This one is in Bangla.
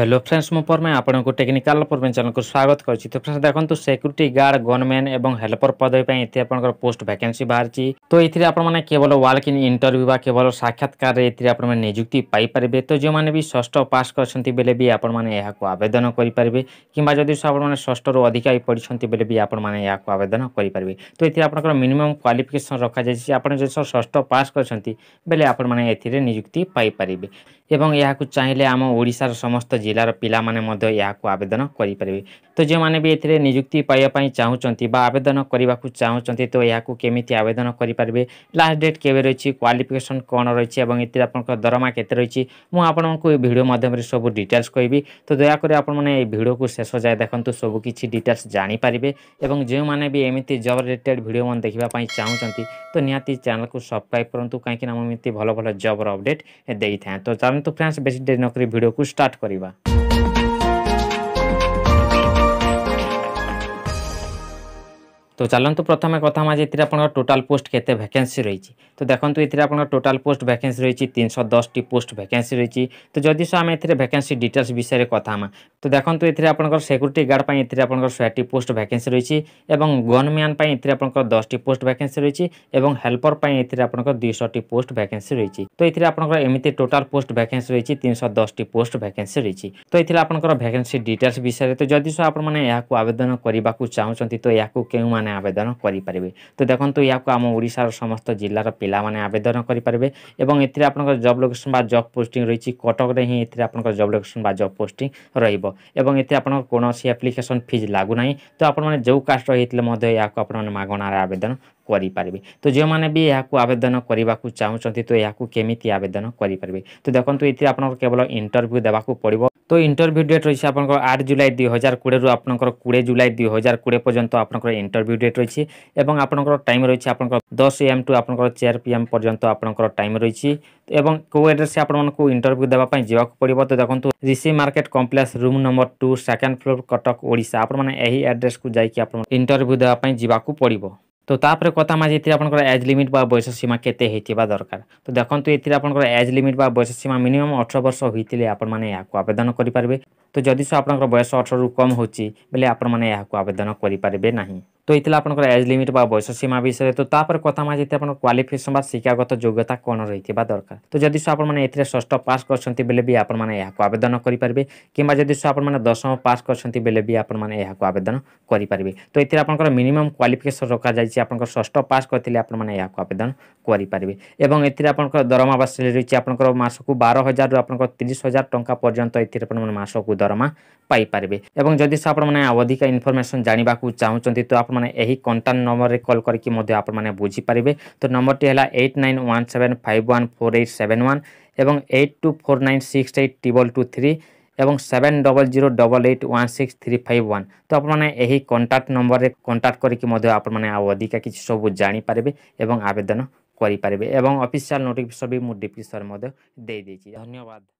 হ্যালো ফ্রেন্ডস মু পরমে আপনার টেকনিকাল পরমে চ্যানেলকে স্বাগত করছি তো ফ্রেন্ডস দেখুন সিকুরিটি গার্ড গনম্যান এবং হেল্পর পদবী পাই এতে আপনার পোস্ট ভ্যাকেন্সি বাহারি তো এই আপনার কেবল ওয়ার্ক ইন ইন্টরভিউ বা কেবল সাক্ষাৎকার এতে আপনার নিযুক্তি পাইপারে তো যে ষষ্ঠ পাশ করছেন বেলে বি আপনার এখন আবেদন করে কিংবা যদি আপনার ষষ্ঠর অধিকা পড়ছেন বেলে বি আপনার এখন আবেদন করে তো এতে আপনার মিনিমম কোয়ালিফিকেসন রখা যাই আপনার যদি ষষ্ঠ পাশ করছেন বেলে আপনার এতে নিযুক্তি পাইপারে এবং এখন চাইলে আমার ওড়শার সমস্ত ଜିଲ୍ଲାର ପିଲାମାନେ ମଧ୍ୟ ଏହାକୁ ଆବେଦନ କରିପାରିବେ ତ ଯେଉଁମାନେ ବି ଏଥିରେ ନିଯୁକ୍ତି ପାଇବା ପାଇଁ ଚାହୁଁଛନ୍ତି ବା ଆବେଦନ କରିବାକୁ ଚାହୁଁଛନ୍ତି ତ ଏହାକୁ କେମିତି ଆବେଦନ କରିପାରିବେ ଲାଷ୍ଟ ଡେଟ୍ କେବେ ରହିଛି କ୍ୱାଲିଫିକେସନ୍ କ'ଣ ରହିଛି ଏବଂ ଏଥିରେ ଆପଣଙ୍କ ଦରମା କେତେ ରହିଛି ମୁଁ ଆପଣଙ୍କୁ ଏ ଭିଡ଼ିଓ ମାଧ୍ୟମରେ ସବୁ ଡିଟେଲ୍ସ କହିବି ତ ଦୟାକରି ଆପଣମାନେ ଏ ଭିଡ଼ିଓକୁ ଶେଷ ଯାଏ ଦେଖନ୍ତୁ ସବୁ କିଛି ଡିଟେଲ୍ସ ଜାଣିପାରିବେ ଏବଂ ଯେଉଁମାନେ ବି ଏମିତି ଜବ୍ ରିଲେଟେଡ୍ ଭିଡ଼ିଓ ମାନ ଦେଖିବା ପାଇଁ ଚାହୁଁଛନ୍ତି ତ ନିହାତି ଚ୍ୟାନେଲକୁ ସବସ୍କ୍ରାଇବ୍ କରନ୍ତୁ କାହିଁକିନା ମୁଁ ଏମିତି ଭଲ ଭଲ ଜବ୍ର ଅପଡ଼େଟ୍ ଦେଇଥାଏ ତ ଚାଲନ୍ତୁ ଫ୍ରେଣ୍ଡସ୍ ବେଶୀ ଡେରି ନକରି ଭିଡ଼ିଓକୁ ଷ୍ଟାର୍ଟ କରିବା Yeah. তো ଚାଲନ୍ତୁ ପ୍ରଥମେ କଥା ହେମା ଯେ ଏଥିରେ ଆପଣଙ୍କର ଟୋଟାଲ୍ ପୋଷ୍ଟ କେତେ ଭ୍ୟାକେନ୍ସି ରହିଛି ତ ଦେଖନ୍ତୁ ଏଥିରେ ଆପଣଙ୍କର ଟୋଟାଲ୍ ପୋଷ୍ଟ ଭ୍ୟାକେନ୍ସି ରହିଛି ତିନିଶହ ଦଶଟି ପୋଷ୍ଟ ଭ୍ୟାକେନ୍ସି ରହିଛି ତ ଯଦି ସୋ ଆମେ ଏଥିରେ ଭ୍ୟାକେନ୍ସି ଡିଟେଲ୍ସ ବିଷୟରେ କଥା ହେମା ତ ଦେଖନ୍ତୁ ଏଥିରେ ଆପଣଙ୍କର ସିକ୍ୟୁରିଟି ଗାର୍ଡ଼ ପାଇଁ ଏଥିରେ ଆପଣଙ୍କର ଶହେଟି ପୋଷ୍ଟ ଭ୍ୟାକେନ୍ସି ରହିଛି ଏବଂ ଗନ୍ମ୍ୟାନ୍ ପାଇଁ ଏଥିରେ ଆପଣଙ୍କର ଦଶଟି ପୋଷ୍ଟ ଭ୍ୟାକେନ୍ସି ରହିଛି ଏବଂ ହେଲ୍ପର ପାଇଁ ଏଥିରେ ଆପଣଙ୍କର ଦୁଇଶହଟି ପୋଷ୍ଟ ଭ୍ୟାକେନ୍ସି ରହିଛି ତ ଏଥିରେ ଆପଣଙ୍କର ଏମିତି ଟୋଟାଲ୍ ପୋଷ୍ଟ ଭ୍ୟାକେନ୍ସି ରହିଛି ତିନିଶହ ଦଶଟି ପୋଷ୍ଟ ଭ୍ୟାକେନ୍ସି ରହିଛି ତ ଏଥିରେ ଆପଣଙ୍କର ଭ୍ୟାକେନ୍ସି ଡିଟେଲ୍ସ ବିଷୟରେ ତ ଯଦି ସୋ ଆପଣମାନେ ଏହାକୁ ଆବେଦନ କରିବାକୁ ଚାହୁଁଛନ୍ତି ତ ଏହାକୁ କେଉଁମାନେ ପିଲାମାନେ ଆବେଦନ କରିପାରିବେ ତ ଦେଖନ୍ତୁ ଏହାକୁ ଆମ ଓଡ଼ିଶାର ସମସ୍ତ ଜିଲ୍ଲାର ପିଲାମାନେ ଆବେଦନ କରିପାରିବେ ଏବଂ ଏଥିରେ ଆପଣଙ୍କର ଜବ୍ ଲୋକେସନ୍ ବା ଜବ୍ ପୋଷ୍ଟିଂ ରହିଛି କଟକରେ ହିଁ ଏଥିରେ ଆପଣଙ୍କର ଜବ୍ ଲୋକେସନ୍ ବା ଜବ୍ ପୋଷ୍ଟିଂ ରହିବ ଏବଂ ଏଥିରେ ଆପଣଙ୍କ କୌଣସି ଆପ୍ଲିକେସନ୍ ଫିଜ୍ ଲାଗୁନାହିଁ ତ ଆପଣମାନେ ଯେଉଁ କାଷ୍ଟର ହେଇଥିଲେ ମଧ୍ୟ ଏହାକୁ ଆପଣମାନେ ମାଗଣାରେ ଆବେଦନ କରିପାରିବେ ତ ଯେଉଁମାନେ ବି ଏହାକୁ ଆବେଦନ କରିବାକୁ ଚାହୁଁଛନ୍ତି ତ ଏହାକୁ କେମିତି ଆବେଦନ କରିପାରିବେ ତ ଦେଖନ୍ତୁ ଏଥିରେ ଆପଣଙ୍କର କେବଳ ଇଣ୍ଟରଭ୍ୟୁ ଦେବାକୁ ପଡ଼ିବ তো ইন্টরভিউ ডেট রয়েছে আপনার আট জুলাই দুই হাজার কোড়ি আপনার কোড়ি জুলাই দুই হাজার কোড়ি পর্যন্ত আপনার ইন্টরভিউ ডেট রয়েছে এবং আপনার টাইম রয়েছে আপনার দশ এএম টু আপনার চার পিএম পর্যন্ত আপনার টাইম রয়েছে এবং কেউ আড্রেসে আপনার ইন্টরভিউ দেওয়া যাওয়া পড়ব তো দেখুন Rishi market complex room number two second floor Cuttack Odisha আপনার মানে এই আড্রেসক যাই আপনার ইন্টরভিউ দেওয়া যাওয়া পড়ব তো ତାପରେ କଥା ମାଝି ଏଥିରେ ଆପଣଙ୍କର ଏଜ୍ ଲିମିଟ୍ ବା ବୟସ ସୀମା କେତେ ହେଇଥିବା ଦରକାର ତ ଦେଖନ୍ତୁ ଏଥିରେ ଆପଣଙ୍କର ଏଜ୍ ଲିମିଟ୍ ବା ବୟସ ସୀମା ମିନିମମ୍ ଅଠର ବର୍ଷ ହୋଇଥିଲେ ଆପଣମାନେ ଏହାକୁ ଆବେଦନ କରିପାରିବେ ତ ଯଦି ଆପଣଙ୍କର ବୟସ ଅଠରରୁ କମ୍ ହେଉଛି ବେଲେ ଆପଣମାନେ ଏହାକୁ ଆବେଦନ କରିପାରିବେ ନାହିଁ তো এই আপনার এজ লিমিট বা বয়স সীমা বিষয়ে তো তাপরে কথা মাঝে আপনার কোয়ালিফিকেসন বা শিক্ষাগত যোগ্যতা কোণ রয়েছে দরকার তো যদি সে আপনার এতে ষষ্ঠ পাস করছেন বেলে বি আপনার আবেদন করে কিংবা যদি সে আপনার দশম পাস করছেন বেলে বি আপনার আবেদন করে তো এতে আপনার মিনিমম কোয়ালিফিকেসন রখা যাই আপনার ষষ্ঠ পাস করলে আপনার আবেদন করে এবং এতে আপনার দরমা বা স্যালারি রয়েছে আপনার মাসক বার হাজার আপনার তিরিশ হাজার টাকা পর্যন্ত এতে আপনার মাসক দরমা পাইপারে এবং যদি সে আপনার অধিকা ইনফরমেসন জাঁয়া চাহুমান তো আপনার ଆପଣମାନେ ଏହି କଣ୍ଟାକ୍ଟ ନମ୍ବରରେ କଲ୍ କରିକି ମଧ୍ୟ ଆପଣମାନେ ବୁଝିପାରିବେ ତ ନମ୍ବରଟି ହେଲା eight nine one seven five one four eight seven one ଏବଂ eight two four nine six eight double two three এবং seven double zero double eight one six three five one তো আপনার এই কন্টাক্ট নম্বরে কন্টাক্ট করি আপনার আধিকা কিছু সবু জাঁপারে এবং আবেদন করে এবং অফিসিয়াল নোটিফিকেসন বি মু ডিপি সর দিয়ে ধন্যবাদ